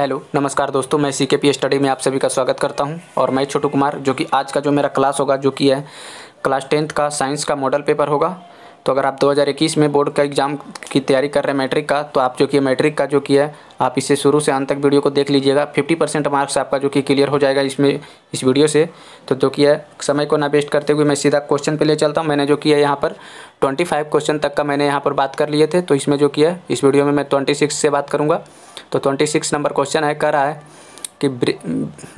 hello नमस्कार दोस्तों मैं सी के पी स्टडी में आप सभी का स्वागत करता हूं और मैं छोटू कुमार जो कि आज का जो मेरा क्लास होगा जो कि है क्लास टेंथ का साइंस का मॉडल पेपर होगा तो अगर आप 2021 में बोर्ड का एग्ज़ाम की तैयारी कर रहे हैं मैट्रिक का तो आप जो कि मैट्रिक का जो कि है आप इसे शुरू से अंत तक वीडियो को देख लीजिएगा फिफ्टी परसेंट मार्क्स आपका जो कि क्लियर हो जाएगा इसमें इस वीडियो से तो जो कि है समय को ना वेस्ट करते हुए मैं सीधा क्वेश्चन पर ले चलता हूँ मैंने जो किया है यहाँ पर 25 क्वेश्चन तक का मैंने यहाँ पर बात कर लिए थे तो इसमें जो किया है इस वीडियो में मैं ट्वेंटी से बात करूँगा तो ट्वेंटी सिक्स नंबर क्वेश्चन है करा है कि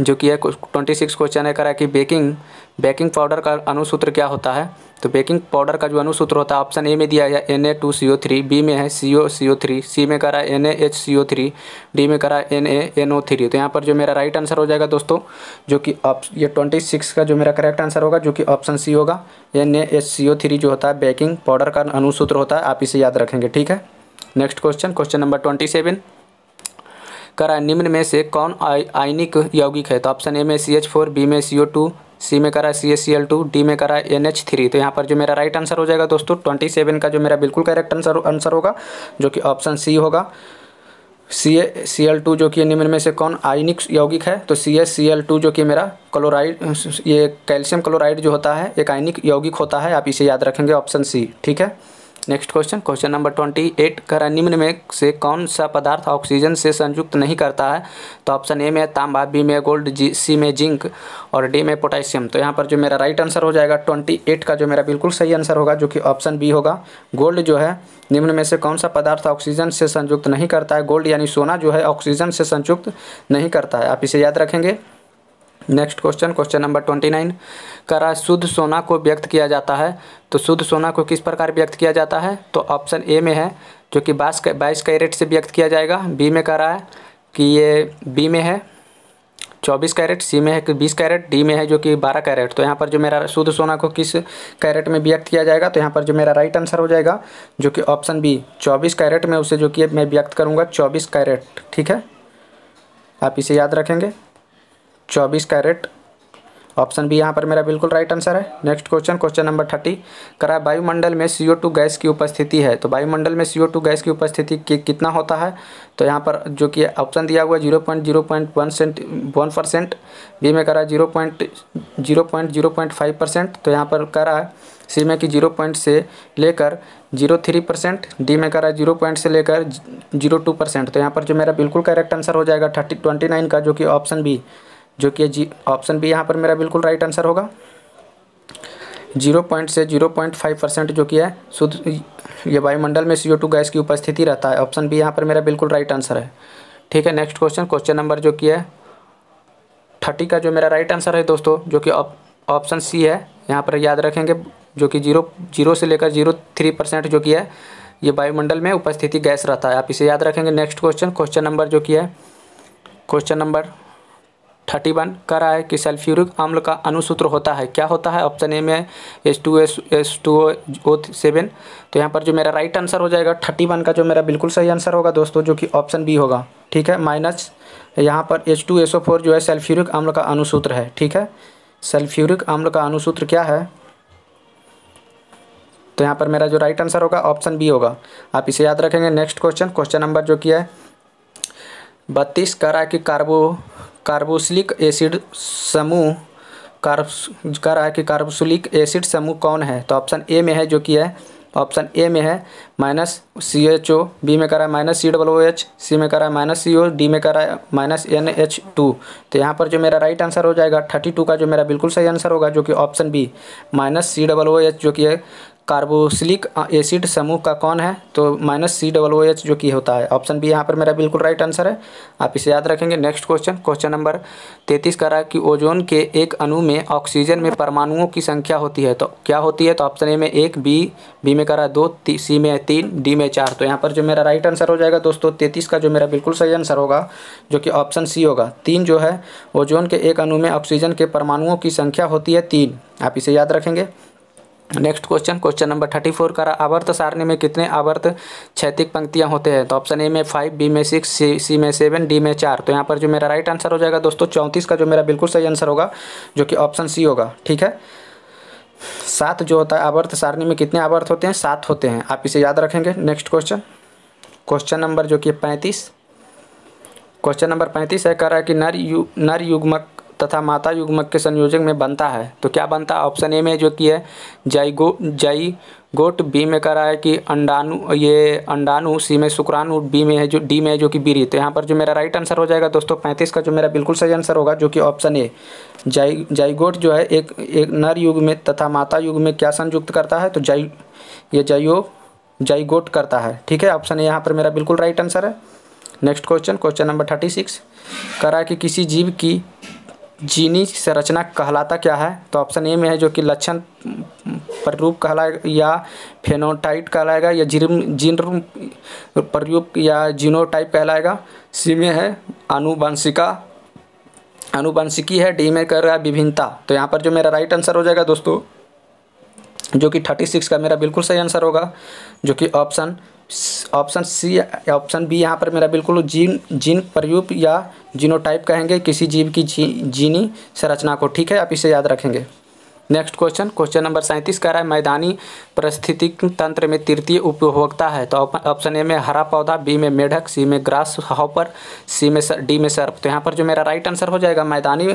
जो कि है ट्वेंटी सिक्स क्वेश्चन है करा है कि बेकिंग बेकिंग पाउडर का अनुसूत्र क्या होता है तो बेकिंग पाउडर का जो अनुसूत्र होता है ऑप्शन ए में दिया गया N A two C O three B में है सी ओ सी ओ थ्री सी में करा N A H C O three D में करा N A N O three तो यहाँ पर जो मेरा राइट आंसर हो जाएगा दोस्तों जो कि ये ट्वेंटी सिक्स का जो मेरा करेक्ट आंसर होगा जो कि ऑप्शन सी होगा N A H C O three जो होता है बेकिंग पाउडर का अनुसूत्र होता है आप इसे याद रखेंगे ठीक है next question question number twenty seven करा निम्न में से कौन आयनिक यौगिक है तो ऑप्शन ए में सी एच फोर बी में सी ओ टू सी में करा C S C L two D में करा एन एच थ्री तो यहाँ पर जो मेरा राइट आंसर हो जाएगा दोस्तों ट्वेंटी सेवन का जो मेरा बिल्कुल करेक्ट आंसर आंसर होगा जो कि ऑप्शन सी होगा सी ए सी एल टू जो कि निम्न में से कौन आयनिक यौगिक है तो C S C L two जो कि मेरा क्लोराइड ये कैल्शियम क्लोराइड जो होता है एक आयनिक यौगिक होता है आप इसे याद रखेंगे ऑप्शन सी ठीक है next question question number twenty eight कर निम्न में से कौन सा पदार्थ ऑक्सीजन से संयुक्त नहीं करता है तो ऑप्शन ए में तांबा बी में गोल्ड जी सी में जिंक और डी में पोटेशियम तो यहाँ पर जो मेरा राइट आंसर हो जाएगा ट्वेंटी एट का जो मेरा बिल्कुल सही आंसर होगा जो कि ऑप्शन बी होगा गोल्ड जो है निम्न में से कौन सा पदार्थ ऑक्सीजन से संयुक्त नहीं करता है गोल्ड यानी सोना जो है ऑक्सीजन से संयुक्त नहीं करता है आप इसे याद रखेंगे next question question number twenty nine करा शुद्ध सोना को व्यक्त किया जाता है तो शुद्ध सोना को किस प्रकार व्यक्त किया जाता है तो ऑप्शन ए में है जो कि बाईस बाईस कैरेट से व्यक्त किया जाएगा बी में करा है कि ये बी में है चौबीस कैरेट सी में है कि बीस कैरेट डी में है जो कि बारह कैरेट तो यहाँ पर जो मेरा शुद्ध सोना को किस कैरेट में व्यक्त किया जाएगा तो यहाँ पर जो मेरा राइट आंसर हो जाएगा जो कि ऑप्शन बी चौबीस कैरेट में उसे जो कि मैं व्यक्त करूँगा चौबीस कैरेट ठीक है आप इसे याद रखेंगे चौबीस कैरेट ऑप्शन बी यहाँ पर मेरा बिल्कुल राइट आंसर है next question question number thirty करा वायुमंडल में सी टू गैस की उपस्थिति है तो वायुमंडल में सी टू गैस की उपस्थिति कि, कितना होता है तो यहाँ पर जो कि ऑप्शन दिया हुआ है zero point zero point one cent one percent B में करा zero point zero point zero point five percent तो यहाँ पर करा सी में कि जीरो पॉइंट से लेकर जीरो थ्री परसेंट डी में करा जीरो पॉइंट से लेकर जीरो टू परसेंट तो यहाँ पर जो मेरा बिल्कुल करेक्ट आंसर हो जाएगा थर्टी ट्वेंटी नाइन का जो कि ऑप्शन बी जो कि जी ऑप्शन भी यहाँ पर मेरा बिल्कुल राइट आंसर होगा जीरो पॉइंट से जीरो पॉइंट फाइव परसेंट जो कि है शुद्ध ये वायुमंडल में सी गैस की उपस्थिति रहता है ऑप्शन बी यहाँ पर मेरा बिल्कुल राइट आंसर है ठीक है नेक्स्ट क्वेश्चन क्वेश्चन नंबर जो कि है थर्टी का जो मेरा राइट आंसर है दोस्तों जो कि ऑप्शन सी है यहाँ पर याद रखेंगे जो कि जीरो जीरो से लेकर जीरो थ्री परसेंट जो कि है ये वायुमंडल में उपस्थिति गैस रहता है आप इसे याद रखेंगे नेक्स्ट क्वेश्चन क्वेश्चन नंबर जो कि है क्वेश्चन नंबर थर्टी वन कह रहा है कि सल्फ्यूरिक अम्ल का अनुसूत्र होता है क्या होता है ऑप्शन ए में S two S S two O seven तो यहाँ पर जो मेरा राइट आंसर हो जाएगा थर्टी वन का जो मेरा बिल्कुल सही आंसर होगा दोस्तों जो कि ऑप्शन बी होगा ठीक है माइनस यहाँ पर H two S O four जो है सल्फ्यूरिक अम्ल का अनुसूत्र है ठीक है सल्फ्यूरिक अम्ल का अनुसूत्र क्या है तो यहाँ पर मेरा जो राइट आंसर होगा ऑप्शन बी होगा आप इसे याद रखेंगे नेक्स्ट क्वेश्चन क्वेश्चन नंबर जो किया है बत्तीस कह रहा है कि कार्बो कार्बोसिलिक एसिड समूह कार्ब कह रहा है कि कार्बोसिलिक एसिड समूह कौन है तो ऑप्शन ए में है जो कि है ऑप्शन ए में है minus C H O B में कर रहा है माइनस सी डब्लो एच सी में कर रहा है माइनस सी ओ डी में करा है माइनस एन एच टू तो यहाँ पर जो मेरा राइट आंसर हो जाएगा थर्टी टू का जो मेरा बिल्कुल सही आंसर होगा जो कि option B minus C double O H जो कि है कार्बोसिलिक एसिड समूह का कौन है तो minus C double O H जो कि होता है ऑप्शन बी यहाँ पर मेरा बिल्कुल राइट आंसर है आप इसे याद रखेंगे नेक्स्ट क्वेश्चन क्वेश्चन नंबर तैंतीस का रहा कि ओजोन के एक अणु में ऑक्सीजन में परमाणुओं की संख्या होती है तो क्या होती है तो ऑप्शन ए में एक बी बी में करा दो सी में तीन तीन डी में चार तो यहाँ पर जो मेरा राइट आंसर हो जाएगा दोस्तों तैतीस का जो मेरा बिल्कुल सही आंसर होगा जो कि ऑप्शन सी होगा तीन जो है ओजोन के एक अणु में ऑक्सीजन के परमाणुओं की संख्या होती है तीन आप इसे याद रखेंगे next question question number thirty four का आवर्त सारणी में कितने आवर्त क्षैतिक पंक्तियां होते हैं तो ऑप्शन ए में फाइव बी में सिक्स सी सी में सेवन डी में चार तो यहां पर जो मेरा राइट आंसर हो जाएगा दोस्तों चौंतीस का जो मेरा बिल्कुल सही आंसर होगा जो कि ऑप्शन सी होगा ठीक है सात जो होता है अवर्थ सारणी में कितने अवर्थ होते हैं सात होते हैं आप इसे याद रखेंगे नेक्स्ट क्वेश्चन क्वेश्चन नंबर जो कि पैंतीस क्वेश्चन नंबर पैंतीस है कह रहा है कि नर यु नर युग्मक तथा माता युग्मक के संयोजक में बनता है तो क्या बनता है ऑप्शन ए में जो कि है जाइगो जाई गोट बी में कह रहा है कि अंडाणु ये अंडाणु सी में शुक्राणु बी में है जो डी में है जो कि बीरी तो यहाँ पर जो मेरा राइट आंसर हो जाएगा दोस्तों पैंतीस का जो मेरा बिल्कुल सही आंसर होगा जो कि ऑप्शन ए जाइ जाइगोट जो है एक एक नर युग में तथा माता युग में क्या संयुक्त करता है तो जाइ ये जाइयो जाइगोट करता है ठीक है ऑप्शन ए यहाँ पर मेरा बिल्कुल राइट आंसर है next question question number thirty six करा कि किसी जीव की जीनी संरचना कहलाता क्या है तो ऑप्शन ए में है जो कि लक्षण प्ररूप कहलाएगा या फेनोटाइट कहलाएगा या जीन जीन प्ररूप या जीनोटाइप कहलाएगा सी में है अनुवंशिका अनुवंशिकी है डी में कर रहा है विभिन्नता तो यहाँ पर जो मेरा राइट आंसर हो जाएगा दोस्तों जो कि थर्टी सिक्स का मेरा बिल्कुल सही आंसर होगा जो कि option option C option B यहाँ पर मेरा बिल्कुल जीन जीन प्रयुप या जीनोटाइप कहेंगे किसी जीव की जी, जीनी संरचना को ठीक है आप इसे याद रखेंगे नेक्स्ट क्वेश्चन क्वेश्चन नंबर सैंतीस कह रहा है मैदानी परिस्थितिक तंत्र में तृतीय उपभोक्ता है तो ऑप्शन ए में हरा पौधा बी में मेढक सी में ग्रास हॉपर सी में सर, डी में सर्प तो यहाँ पर जो मेरा राइट आंसर हो जाएगा मैदानी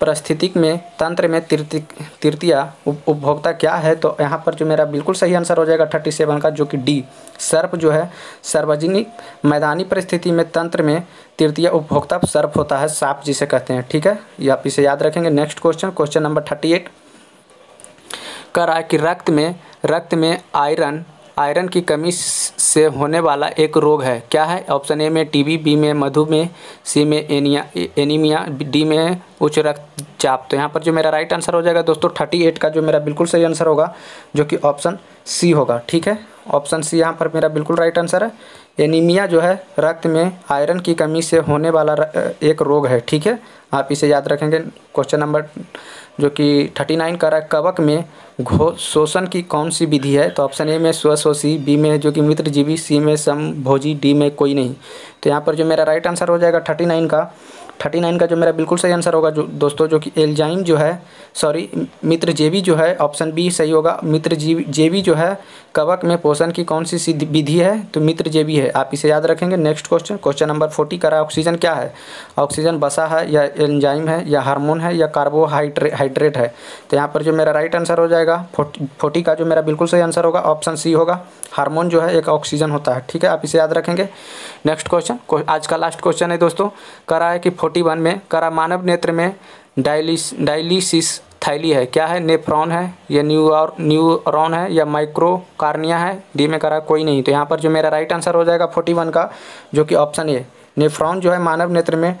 परिस्थितिक में तंत्र में तृतीय उपभोक्ता क्या है तो यहाँ पर जो मेरा बिल्कुल सही आंसर हो जाएगा थर्टी सेवन का जो कि डी सर्प जो है सार्वजनिक मैदानी परिस्थिति में तंत्र में तृतीय उपभोक्ता सर्प होता है साप जिसे कहते हैं ठीक है ये आप इसे याद रखेंगे next question question number thirty eight करा कि रक्त में रक्त में आयरन आयरन की कमी से होने वाला एक रोग है क्या है ऑप्शन ए में टीबी बी में मधुमेह सी में एनिया एनीमिया डी में उच्च रक्तचाप तो यहाँ पर जो मेरा राइट आंसर हो जाएगा दोस्तों थर्टी एट का जो मेरा बिल्कुल सही आंसर होगा जो कि ऑप्शन सी होगा ठीक है ऑप्शन सी यहाँ पर मेरा बिल्कुल राइट आंसर है एनीमिया जो है रक्त में आयरन की कमी से होने वाला एक रोग है ठीक है आप इसे याद रखेंगे क्वेश्चन नंबर जो कि थर्टी नाइन का कवक में घो शोषण की कौन सी विधि है तो ऑप्शन ए में स्वशोषी बी में जो कि मित्र जीवी सी में समभोजी डी में कोई नहीं तो यहाँ पर जो मेरा राइट आंसर हो जाएगा थर्टी नाइन का थर्टी नाइन का जो मेरा बिल्कुल सही आंसर होगा जो दोस्तों जो कि एल्जाइम जो है सॉरी मित्र जेबी जो है ऑप्शन बी सही होगा मित्र जी जेबी जो है कवक में पोषण की कौन सी विधि है तो मित्र जेबी है आप इसे याद रखेंगे next question question number forty करा ऑक्सीजन क्या है ऑक्सीजन बसा है या एंजाइम है या हार्मोन है या कार्बोहाइड्रेट है तो यहाँ पर जो मेरा राइट आंसर हो जाएगा फोर्टी का जो मेरा बिल्कुल सही आंसर होगा ऑप्शन सी होगा हार्मोन जो है एक ऑक्सीजन होता है ठीक है आप इसे याद रखेंगे नेक्स्ट क्वेश्चन आज का लास्ट क्वेश्चन है दोस्तों करा है कि फोर्टी वन में करा मानव नेत्र में डायलिस डायलिसिस थैली है क्या है नेफ्रॉन है या न्यू न्यूरोन है या माइक्रो कार्निया है डी में करा कोई नहीं तो यहाँ पर जो मेरा राइट आंसर हो जाएगा फोर्टी वन का जो कि ऑप्शन ए नेफ्रॉन जो है मानव नेत्र में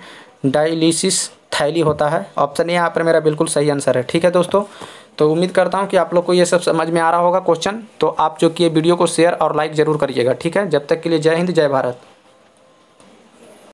डायलिसिस थैली होता है ऑप्शन ए यहाँ पर मेरा बिल्कुल सही आंसर है ठीक है दोस्तों तो उम्मीद करता हूँ कि आप लोग को ये सब समझ में आ रहा होगा क्वेश्चन तो आप जो कि वीडियो को शेयर और लाइक ज़रूर करिएगा ठीक है जब तक के लिए जय हिंद जय भारत